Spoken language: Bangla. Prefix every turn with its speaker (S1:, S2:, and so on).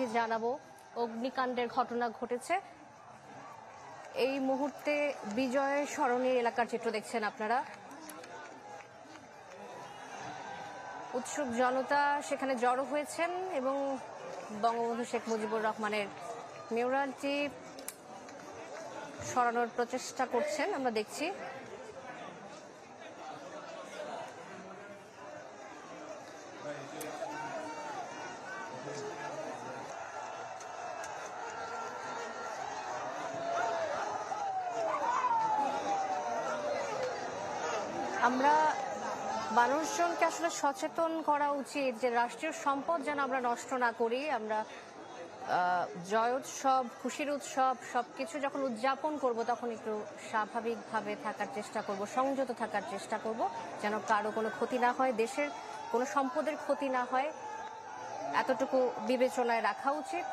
S1: অবধি জানাবো অগ্নিকাণ্ডের ঘটনা ঘটেছে এই মুহূর্তে বিজয় সরণের এলাকার চিত্র দেখছেন আপনারা উৎসুক জনতা সেখানে জড়ো হয়েছেন এবং বঙ্গবন্ধু শেখ মুজিবুর রহমানের মেমোরিয়ালটি সরানোর প্রচেষ্টা করছেন আমরা দেখছি আমরা মানুষজনকে আসলে সচেতন করা উচিত যে রাষ্ট্রীয় সম্পদ যেন আমরা নষ্ট না করি আমরা জয়োৎসব খুশির উৎসব সবকিছু যখন উদযাপন করব তখন একটু স্বাভাবিকভাবে থাকার চেষ্টা করব সংযত থাকার চেষ্টা করব যেন কারো কোনো ক্ষতি না হয় দেশের কোনো সম্পদের ক্ষতি না হয় এতটুকু বিবেচনায় রাখা উচিত